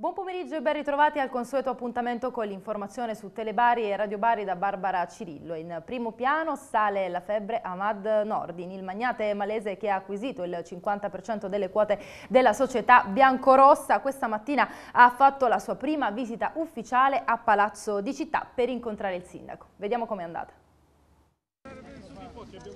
Buon pomeriggio e ben ritrovati al consueto appuntamento con l'informazione su Telebari e Radio Bari da Barbara Cirillo. In primo piano sale la febbre Ahmad Nordin, il magnate malese che ha acquisito il 50% delle quote della società biancorossa. Questa mattina ha fatto la sua prima visita ufficiale a Palazzo di Città per incontrare il sindaco. Vediamo com'è andata.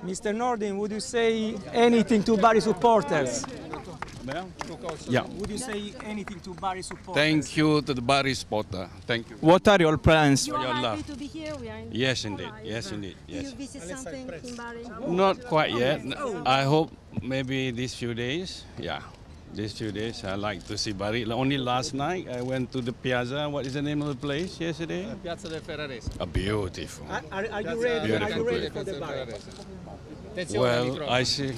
Mr. Nordin, would you say anything to Bari supporters? Yeah. Would you say anything to Bari supporters? Thank you to the Bari supporter. Thank you. What are your plans? You your love. to be here? We are in yes, indeed. Yes, indeed. Yes. Do you visit something in Bari? Not quite yet. No. Oh. I hope maybe these few days. Yeah. These few days, I like to see Bari. Only last night, I went to the Piazza. What is the name of the place yesterday? Piazza del Ferrarese. A beautiful. Are, are, are you ready? are you ready for the Bari? Well, I see.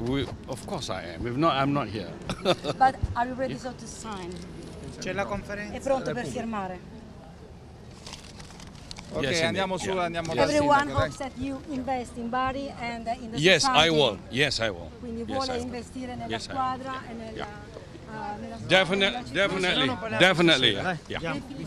We, of course I am. If not, I'm not here. But are you ready so to sign? C'è la conferenza. È pronto per firmare. Ok, yes, andiamo su, yeah. andiamo yes. Everyone hopes that you invest in Bari and in the Yes, society. I will. Yes, I will. Quindi yes, vuole investire nella yes, e nella yeah. uh, definitely, definitely, definitely. Yeah. yeah.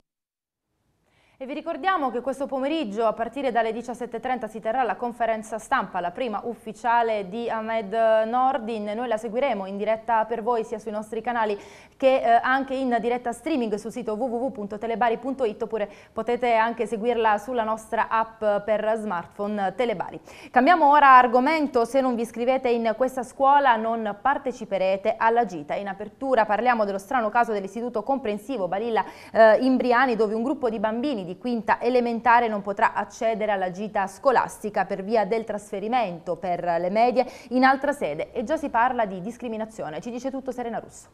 E vi ricordiamo che questo pomeriggio a partire dalle 17.30 si terrà la conferenza stampa, la prima ufficiale di Ahmed Nordin. Noi la seguiremo in diretta per voi sia sui nostri canali che eh, anche in diretta streaming sul sito www.telebari.it oppure potete anche seguirla sulla nostra app per smartphone Telebari. Cambiamo ora argomento, se non vi iscrivete in questa scuola non parteciperete alla gita. In apertura parliamo dello strano caso dell'istituto comprensivo Balilla eh, Imbriani dove un gruppo di bambini di di quinta elementare non potrà accedere alla gita scolastica per via del trasferimento per le medie in altra sede e già si parla di discriminazione. Ci dice tutto Serena Russo.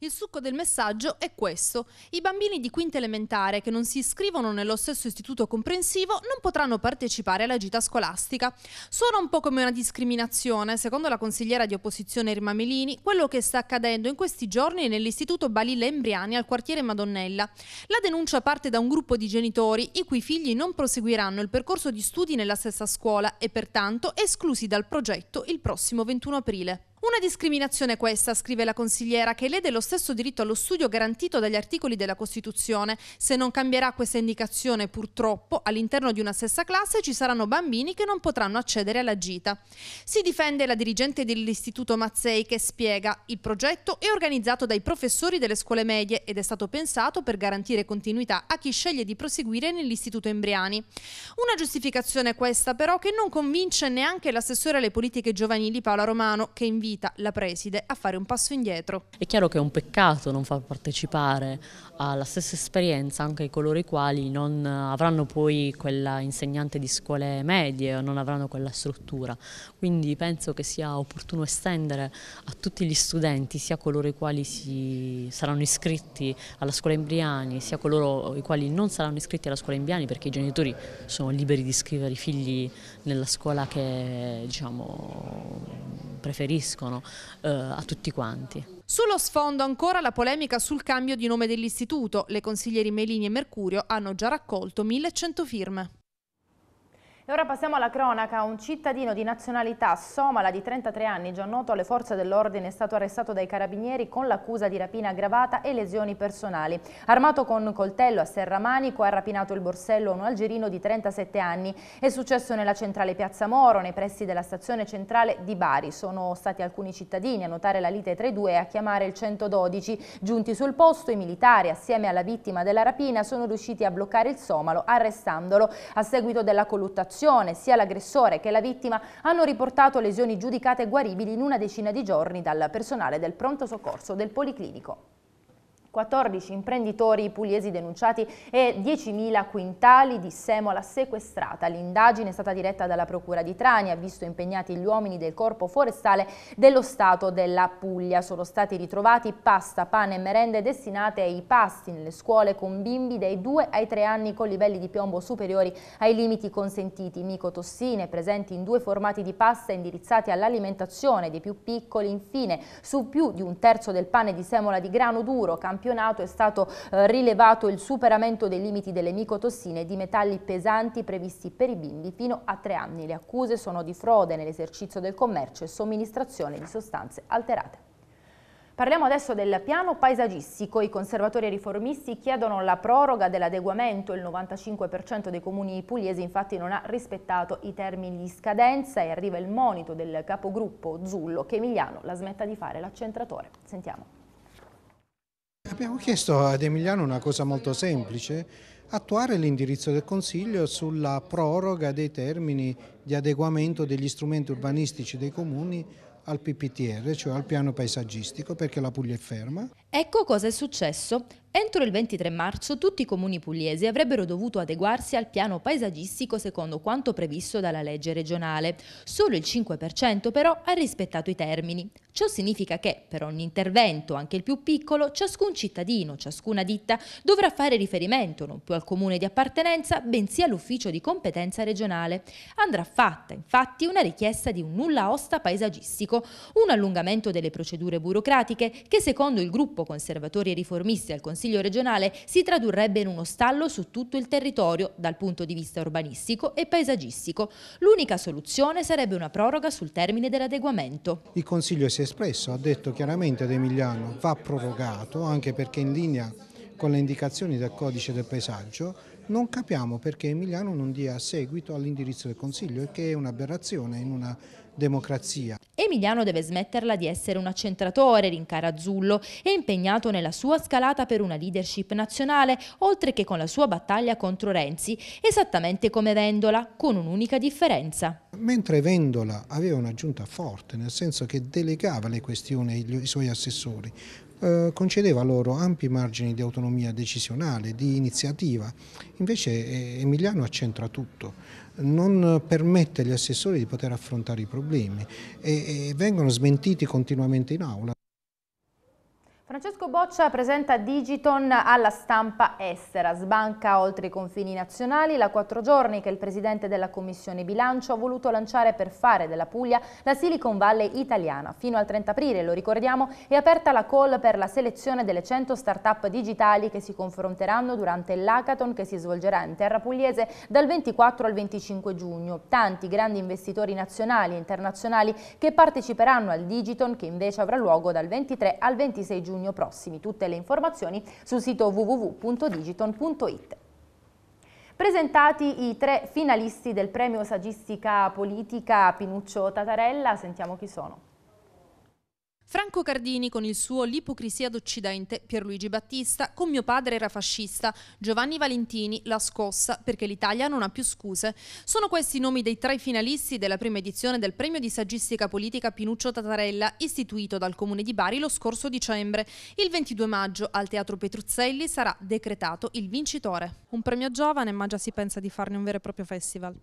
Il succo del messaggio è questo. I bambini di quinta elementare che non si iscrivono nello stesso istituto comprensivo non potranno partecipare alla gita scolastica. Suona un po' come una discriminazione. Secondo la consigliera di opposizione Irma Melini, quello che sta accadendo in questi giorni è nell'istituto Balilla Embriani al quartiere Madonnella. La denuncia parte da un gruppo di genitori i cui figli non proseguiranno il percorso di studi nella stessa scuola e pertanto esclusi dal progetto il prossimo 21 aprile. Una discriminazione questa, scrive la consigliera, che lede lo stesso diritto allo studio garantito dagli articoli della Costituzione. Se non cambierà questa indicazione, purtroppo, all'interno di una stessa classe ci saranno bambini che non potranno accedere alla gita. Si difende la dirigente dell'Istituto Mazzei che spiega il progetto è organizzato dai professori delle scuole medie ed è stato pensato per garantire continuità a chi sceglie di proseguire nell'Istituto Embriani. Una giustificazione questa però che non convince neanche l'assessore alle politiche giovanili Paola Romano che invita invita la preside a fare un passo indietro. È chiaro che è un peccato non far partecipare alla stessa esperienza anche coloro i quali non avranno poi quella insegnante di scuole medie o non avranno quella struttura. Quindi penso che sia opportuno estendere a tutti gli studenti, sia coloro i quali si saranno iscritti alla scuola Embriani, sia coloro i quali non saranno iscritti alla scuola Embriani perché i genitori sono liberi di iscrivere i figli nella scuola che diciamo, preferiscono riferiscono eh, a tutti quanti. Sullo sfondo ancora la polemica sul cambio di nome dell'istituto. Le consiglieri Melini e Mercurio hanno già raccolto 1100 firme. E ora passiamo alla cronaca. Un cittadino di nazionalità somala di 33 anni, già noto alle forze dell'ordine, è stato arrestato dai carabinieri con l'accusa di rapina aggravata e lesioni personali. Armato con un coltello a serramanico ha rapinato il borsello a un algerino di 37 anni. È successo nella centrale Piazza Moro, nei pressi della stazione centrale di Bari. Sono stati alcuni cittadini a notare la lite tra i due e a chiamare il 112. Giunti sul posto, i militari, assieme alla vittima della rapina, sono riusciti a bloccare il somalo arrestandolo a seguito della colluttazione aggressione, sia l'aggressore che la vittima hanno riportato lesioni giudicate guaribili in una decina di giorni dal personale del pronto soccorso del Policlinico. 14 imprenditori pugliesi denunciati e 10.000 quintali di semola sequestrata. L'indagine è stata diretta dalla Procura di Trani, ha visto impegnati gli uomini del Corpo Forestale dello Stato della Puglia. Sono stati ritrovati pasta, pane e merende destinate ai pasti nelle scuole con bimbi dai 2 ai 3 anni con livelli di piombo superiori ai limiti consentiti. Micotossine presenti in due formati di pasta indirizzati all'alimentazione dei più piccoli. Infine, su più di un terzo del pane di semola di grano duro, campionato campionato è stato eh, rilevato il superamento dei limiti delle micotossine di metalli pesanti previsti per i bimbi fino a tre anni. Le accuse sono di frode nell'esercizio del commercio e somministrazione di sostanze alterate. Parliamo adesso del piano paesaggistico. I conservatori riformisti chiedono la proroga dell'adeguamento. Il 95% dei comuni pugliesi infatti non ha rispettato i termini di scadenza e arriva il monito del capogruppo Zullo che Emiliano la smetta di fare l'accentratore. Sentiamo. Abbiamo chiesto ad Emiliano una cosa molto semplice, attuare l'indirizzo del Consiglio sulla proroga dei termini di adeguamento degli strumenti urbanistici dei comuni al PPTR, cioè al piano paesaggistico, perché la Puglia è ferma. Ecco cosa è successo. Entro il 23 marzo tutti i comuni pugliesi avrebbero dovuto adeguarsi al piano paesaggistico secondo quanto previsto dalla legge regionale. Solo il 5% però ha rispettato i termini. Ciò significa che per ogni intervento, anche il più piccolo, ciascun cittadino, ciascuna ditta dovrà fare riferimento non più al comune di appartenenza, bensì all'ufficio di competenza regionale. Andrà fatta infatti una richiesta di un nulla osta paesaggistico, un allungamento delle procedure burocratiche che secondo il gruppo conservatori e riformisti al Consiglio Consiglio regionale si tradurrebbe in uno stallo su tutto il territorio dal punto di vista urbanistico e paesaggistico. L'unica soluzione sarebbe una proroga sul termine dell'adeguamento. Il Consiglio si è espresso, ha detto chiaramente ad Emiliano va prorogato anche perché in linea con le indicazioni del codice del paesaggio non capiamo perché Emiliano non dia seguito all'indirizzo del Consiglio e che è un'aberrazione in una democrazia. Emiliano deve smetterla di essere un accentratore, rincara Zullo, è impegnato nella sua scalata per una leadership nazionale, oltre che con la sua battaglia contro Renzi, esattamente come Vendola, con un'unica differenza. Mentre Vendola aveva una giunta forte, nel senso che delegava le questioni ai suoi assessori, eh, concedeva loro ampi margini di autonomia decisionale, di iniziativa. Invece eh, Emiliano accentra tutto, non permette agli assessori di poter affrontare i problemi e, e vengono smentiti continuamente in aula. Francesco Boccia presenta Digiton alla stampa estera, sbanca oltre i confini nazionali la quattro giorni che il presidente della Commissione Bilancio ha voluto lanciare per fare della Puglia la Silicon Valley italiana. Fino al 30 aprile, lo ricordiamo, è aperta la call per la selezione delle 100 start-up digitali che si confronteranno durante l'hackathon che si svolgerà in terra pugliese dal 24 al 25 giugno. Tanti grandi investitori nazionali e internazionali che parteciperanno al Digiton che invece avrà luogo dal 23 al 26 giugno giugno prossimi. Tutte le informazioni sul sito www.digiton.it. Presentati i tre finalisti del premio saggistica politica Pinuccio Tatarella, sentiamo chi sono. Franco Cardini con il suo L'ipocrisia d'Occidente, Pierluigi Battista, con mio padre era fascista, Giovanni Valentini, la scossa, perché l'Italia non ha più scuse. Sono questi i nomi dei tre finalisti della prima edizione del premio di saggistica politica Pinuccio Tatarella, istituito dal Comune di Bari lo scorso dicembre. Il 22 maggio al Teatro Petruzzelli sarà decretato il vincitore. Un premio giovane, ma già si pensa di farne un vero e proprio festival.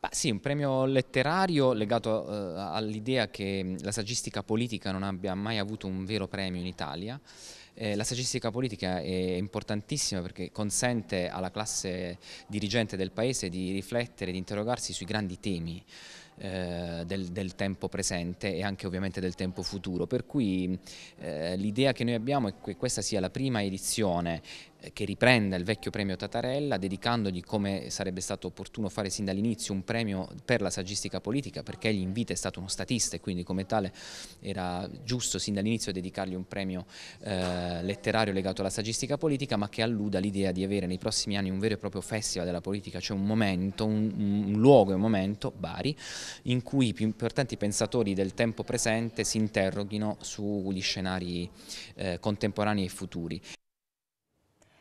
Bah, sì, un premio letterario legato eh, all'idea che mm, la saggistica politica non abbia mai avuto un vero premio in Italia. Eh, la saggistica politica è importantissima perché consente alla classe dirigente del Paese di riflettere, di interrogarsi sui grandi temi. Eh, del, del, tempo presente e anche ovviamente del tempo futuro. Per cui mm, eh, l'idea che noi abbiamo è che questa sia la prima edizione che riprenda il vecchio premio Tatarella dedicandogli come sarebbe stato opportuno fare sin dall'inizio un premio per la saggistica politica perché egli in vita è stato uno statista e quindi come tale era giusto sin dall'inizio dedicargli un premio eh, letterario legato alla saggistica politica ma che alluda l'idea di avere nei prossimi anni un vero e proprio festival della politica cioè un momento, un, un luogo e un momento, Bari, in cui i più importanti pensatori del tempo presente si interroghino sugli scenari eh, contemporanei e futuri.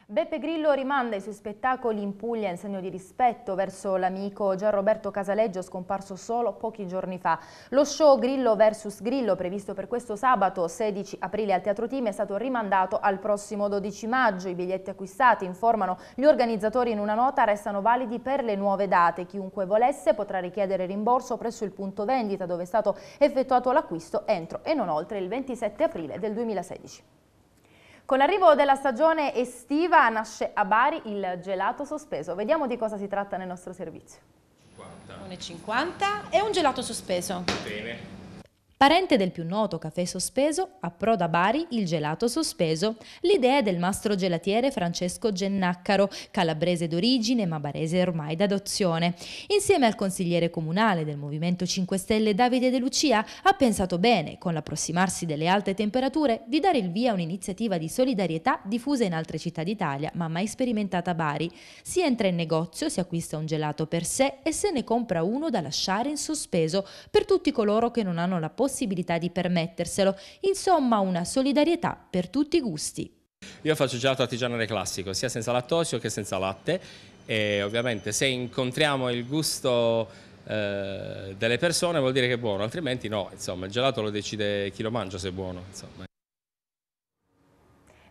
Beppe Grillo rimanda i suoi spettacoli in Puglia in segno di rispetto verso l'amico Gianroberto Casaleggio scomparso solo pochi giorni fa. Lo show Grillo vs Grillo previsto per questo sabato 16 aprile al Teatro Team è stato rimandato al prossimo 12 maggio. I biglietti acquistati, informano gli organizzatori in una nota, restano validi per le nuove date. Chiunque volesse potrà richiedere rimborso presso il punto vendita dove è stato effettuato l'acquisto entro e non oltre il 27 aprile del 2016. Con l'arrivo della stagione estiva nasce a Bari il gelato sospeso. Vediamo di cosa si tratta nel nostro servizio. 1,50 e un gelato sospeso. Bene. Parente del più noto caffè sospeso, approda a Bari il gelato sospeso. L'idea è del mastro gelatiere Francesco Gennaccaro, calabrese d'origine ma barese ormai d'adozione. Insieme al consigliere comunale del Movimento 5 Stelle Davide De Lucia ha pensato bene, con l'approssimarsi delle alte temperature, di dare il via a un'iniziativa di solidarietà diffusa in altre città d'Italia ma mai sperimentata a Bari. Si entra in negozio, si acquista un gelato per sé e se ne compra uno da lasciare in sospeso per tutti coloro che non hanno la possibilità possibilità di permetterselo, insomma una solidarietà per tutti i gusti. Io faccio gelato artigianale classico, sia senza lattosio che senza latte e ovviamente se incontriamo il gusto eh, delle persone vuol dire che è buono, altrimenti no, insomma il gelato lo decide chi lo mangia se è buono. Insomma.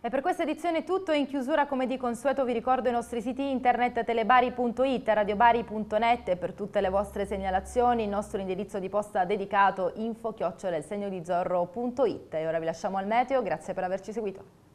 E per questa edizione tutto in chiusura come di consueto vi ricordo i nostri siti internet telebari.it, radiobari.net e per tutte le vostre segnalazioni il nostro indirizzo di posta dedicato info chiocciola il segno di zorro.it e ora vi lasciamo al meteo, grazie per averci seguito.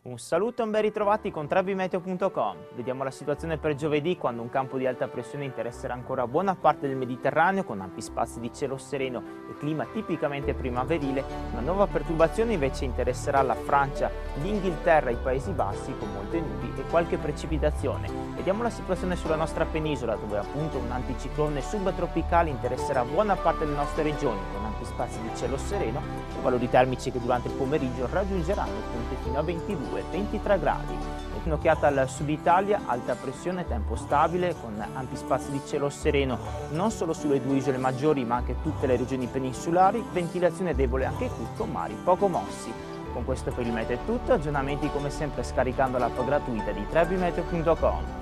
Un saluto e un ben ritrovati con trabimeteo.com. Vediamo la situazione per giovedì quando un campo di alta pressione interesserà ancora buona parte del Mediterraneo con ampi spazi di cielo sereno e clima tipicamente primaverile. Una nuova perturbazione invece interesserà la Francia, l'Inghilterra e i Paesi Bassi con molte nubi e qualche precipitazione. Vediamo la situazione sulla nostra penisola dove appunto un anticiclone subtropicale interesserà buona parte delle nostre regioni con ampi spazi di cielo sereno e valori termici che durante il pomeriggio raggiungeranno punti fino a 22-23 gradi. Un'occhiata al sud Italia, alta pressione, tempo stabile, con ampi spazi di cielo sereno non solo sulle due isole maggiori ma anche tutte le regioni peninsulari, ventilazione debole anche qui con mari poco mossi. Con questo per il meteo è tutto, aggiornamenti come sempre scaricando l'app gratuita di trebimeteo.com.